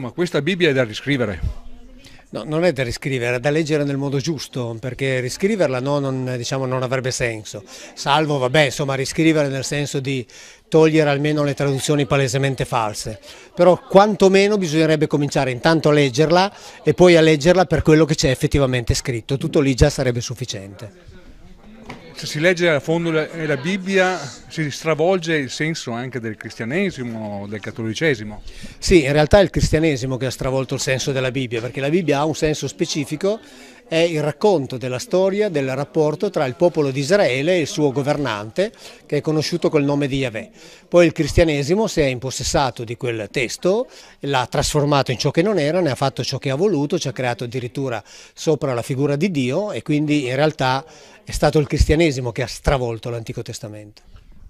Insomma, questa Bibbia è da riscrivere. No, non è da riscrivere, è da leggere nel modo giusto, perché riscriverla no, non, diciamo, non, avrebbe senso, salvo, vabbè, insomma, riscrivere nel senso di togliere almeno le traduzioni palesemente false, però quantomeno bisognerebbe cominciare intanto a leggerla e poi a leggerla per quello che c'è effettivamente scritto, tutto lì già sarebbe sufficiente se si legge a fondo la, eh, la Bibbia si stravolge il senso anche del cristianesimo, del cattolicesimo. Sì, in realtà è il cristianesimo che ha stravolto il senso della Bibbia, perché la Bibbia ha un senso specifico è il racconto della storia del rapporto tra il popolo di Israele e il suo governante che è conosciuto col nome di Yahweh. Poi il cristianesimo si è impossessato di quel testo, l'ha trasformato in ciò che non era, ne ha fatto ciò che ha voluto, ci ha creato addirittura sopra la figura di Dio e quindi in realtà è stato il cristianesimo che ha stravolto l'Antico Testamento.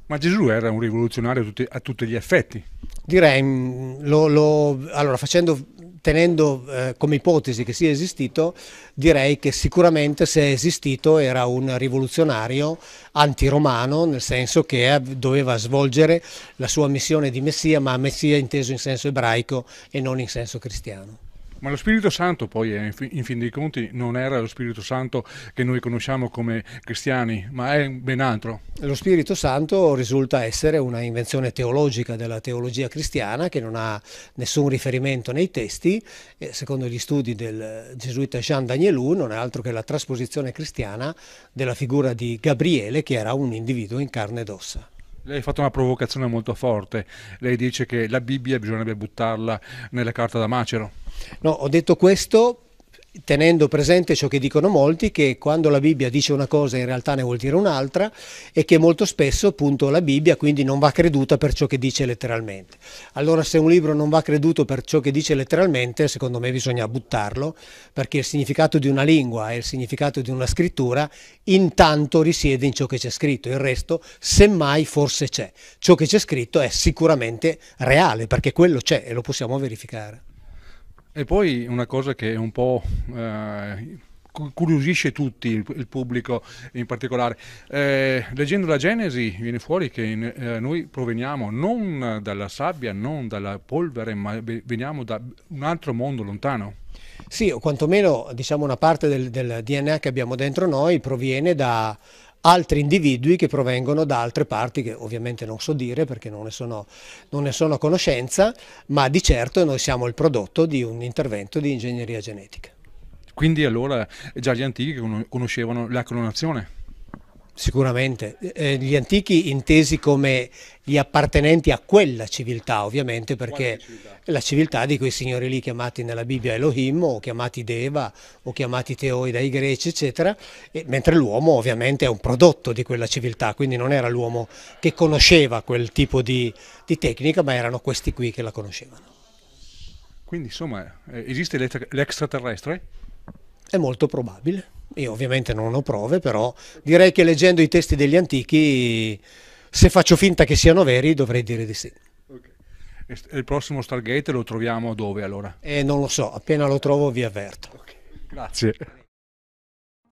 Ma Gesù era un rivoluzionario a tutti, a tutti gli effetti. Direi, mm, lo, lo, allora, facendo, tenendo eh, come ipotesi che sia esistito, direi che sicuramente se è esistito era un rivoluzionario antiromano, nel senso che doveva svolgere la sua missione di Messia, ma Messia inteso in senso ebraico e non in senso cristiano. Ma lo Spirito Santo poi, eh, in fin dei conti, non era lo Spirito Santo che noi conosciamo come cristiani, ma è ben altro. Lo Spirito Santo risulta essere una invenzione teologica della teologia cristiana che non ha nessun riferimento nei testi. Secondo gli studi del gesuita Jean Danielou non è altro che la trasposizione cristiana della figura di Gabriele che era un individuo in carne ed ossa. Lei ha fatto una provocazione molto forte. Lei dice che la Bibbia bisognerebbe buttarla nella carta da macero. No, ho detto questo tenendo presente ciò che dicono molti, che quando la Bibbia dice una cosa in realtà ne vuol dire un'altra e che molto spesso appunto la Bibbia quindi non va creduta per ciò che dice letteralmente. Allora se un libro non va creduto per ciò che dice letteralmente, secondo me bisogna buttarlo, perché il significato di una lingua e il significato di una scrittura intanto risiede in ciò che c'è scritto, il resto semmai forse c'è. Ciò che c'è scritto è sicuramente reale, perché quello c'è e lo possiamo verificare. E poi una cosa che è un po'... Eh, curiosisce tutti il, pubblico in particolare. Eh, leggendo la Genesi viene fuori che in, eh, noi proveniamo non dalla sabbia, non dalla polvere, ma veniamo da un altro mondo lontano. Sì, o quantomeno diciamo, una parte del, del DNA che abbiamo dentro noi proviene da altri individui che provengono da altre parti che ovviamente non so dire perché non ne sono, non ne sono a conoscenza, ma di certo noi siamo il prodotto di un intervento di ingegneria genetica. Quindi allora eh, già gli antichi conoscevano la clonazione? Sicuramente, eh, eh, gli antichi intesi come gli appartenenti a quella civiltà ovviamente perché civiltà? la civiltà di quei signori lì chiamati nella Bibbia Elohim o chiamati Deva o chiamati Teoi dai greci eccetera, e, mentre l'uomo ovviamente è un prodotto di quella civiltà, quindi non era l'uomo che conosceva quel tipo di, di tecnica ma erano questi qui che la conoscevano. Quindi insomma eh, esiste l'extraterrestre? È molto probabile. Io ovviamente non ho prove, però direi che leggendo i testi degli antichi, se faccio finta che siano veri, dovrei dire di sì. Okay. E il prossimo Stargate lo troviamo dove allora? Eh, non lo so, appena lo trovo vi avverto. Okay. Grazie.